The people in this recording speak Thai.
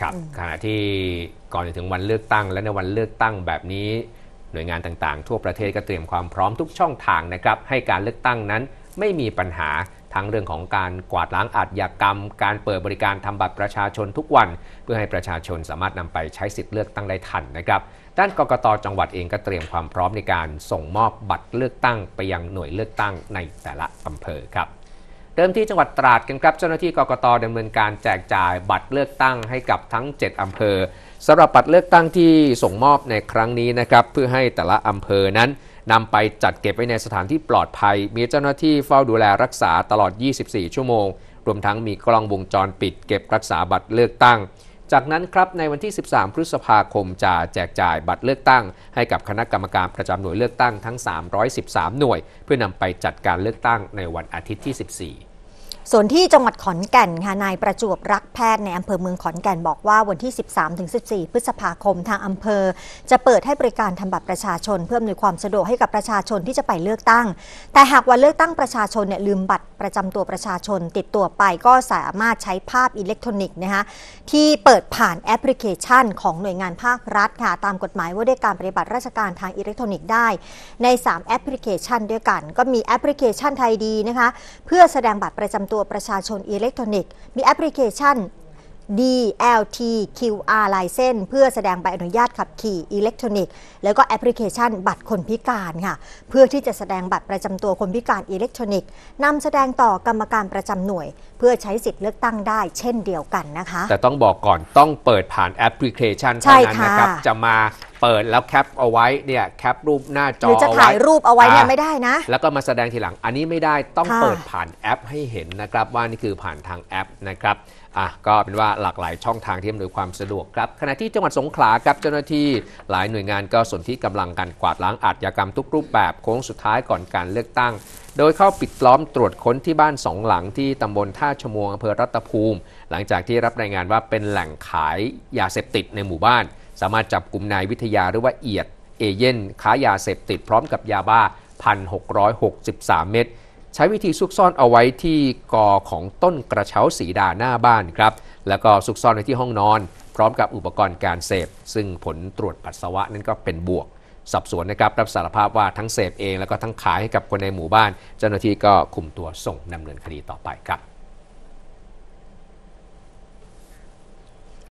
ครับขณะที่ก่อนถึงวันเลือกตั้งและในวันเลือกตั้งแบบนี้หน่วยงานต่างๆ ทั่วประเทศก็เตรียมความพร้อมทุกช่องทางนะครับให้การเลือกตั้งนั้นไม่มีปัญหาทั้งเรื่องของการกวาดล้างอาชญากรรม การเปิดบริการทำบัตรประชาชนทุกวัน เพื่อให้ประชาชนสามารถนำไปใช้สิทธิ์เลือกตั้งได้ทันนะครับ ด้านกกตจังหวัดเองก็เตรียมความพร้อมในการส่งมอบบัตรเลือกตั้งไปยังหน่วยเลือกตั้งในแต่ละอำเภอครับเดิมที่จังหวัดตราดกันครับเจ้าหน้าที่กกตดำเนินการแจกจ่ายบัตรเลือกตั้งให้กับทั้ง 7 อำเภอ สำหรับบัตรเลือกตั้งที่ส่งมอบในครั้งนี้นะครับ เพื่อให้แต่ละอำเภอนั้นนำไปจัดเก็บไว้ในสถานที่ปลอดภัย มีเจ้าหน้าที่เฝ้าดูแลรักษาตลอด 24 ชั่วโมง รวมทั้งมีกล้องวงจรปิดเก็บรักษาบัตรเลือกตั้งจากนั้นครับในวันที่ 13 พฤษภาคมจะแจกจ่ายบัตรเลือกตั้งให้กับคณะกรรมการประจำหน่วยเลือกตั้งทั้ง 313 หน่วย เพื่อนำไปจัดการเลือกตั้งในวันอาทิตย์ที่ 14ส่วนที่จังหวัดขอนแก่นค่ะ นายประจวบรักแพทย์ในอำเภอเมืองขอนแก่นบอกว่าวันที่ 13-14 พฤษภาคมทางอำเภอ จะเปิดให้บริการทำบัตรประชาชน เพื่ออำนวยความสะดวกให้กับประชาชนที่จะไปเลือกตั้ง แต่หากวันเลือกตั้งประชาชนเนี่ยลืมบัตรประจำตัวประชาชน ติดตัวไปก็สามารถใช้ภาพอิเล็กทรอนิกส์นะคะที่เปิดผ่านแอปพลิเคชันของหน่วยงานภาครัฐค่ะตามกฎหมายว่าด้วยการปฏิบัติราชการทางอิเล็กทรอนิกส์ได้ ใน 3 แอปพลิเคชันด้วยกัน ก็มีแอปพลิเคชันไทยดีนะคะเพื่อแสดงบัตรประจำตัวประชาชนอิเล็กทรอนิกส์มีแอปพลิเคชัน DLTQR ลายเส้นเพื่อแสดงใบอนุญาตขับขี่อิเล็กทรอนิกส์แล้วก็แอปพลิเคชันบัตรคนพิการค่ะเพื่อที่จะแสดงบัตรประจำตัวคนพิการอิเล็กทรอนิกส์นำแสดงต่อกรรมการประจำหน่วย เพื่อใช้สิทธิ์เลือกตั้งได้เช่นเดียวกันนะคะ แต่ต้องบอกก่อนต้องเปิดผ่านแอปพลิเคชันเท่านั้นนะครับจะมาเปิดแล้วแคปเอาไว้เนี่ยแคปรูปหน้าจหอรือจะถ่ายรูปเอาไว้เนี่ยไม่ได้นะ แล้วก็มาแสดงทีหลังอันนี้ไม่ได้ต้องเปิดผ่านแอปให้เห็นนะครับ ว่านี่คือผ่านทางแอปนะครับอ่ะก็เป็นว่าหลากหลายช่องทางที่อำนวยความสะดวกครับขณะที่จังหวัดสงขลาครับเจ้าหน้าที่หลายหน่วยงานก็สนที่กำลังกันกวาดล้างอาชญากรรมทุกรูป แบบโค้งสุดท้ายก่อนการเลือกตั้ง โดยเข้าปิดล้อมตรวจค้นที่บ้านสองหลังที่ตำบลท่าชมวงอำเภอรัตภูมิ หลังจากที่รับรายงานว่าเป็นแหล่งขายยาเสพติดในหมู่บ้านสามารถจับกลุ่มนายวิทยาหรือว่าเอียด เอเย่นค้ายาเสพติดพร้อมกับยาบ้า 1,663 เม็ดใช้วิธีซุกซ่อนเอาไว้ที่กอของต้นกระเช้าสีดาหน้าบ้านครับแล้วก็ซุกซ่อนไว้ที่ห้องนอน พร้อมกับอุปกรณ์การเสพ ซึ่งผลตรวจปัสสาวะนั้นก็เป็นบวกสอบสวนนะครับ รับสารภาพว่าทั้งเสพเองแล้วก็ทั้งขายให้กับคนในหมู่บ้าน เจ้าหน้าที่ก็คุมตัวส่งดำเนินคดีต่อไปครับ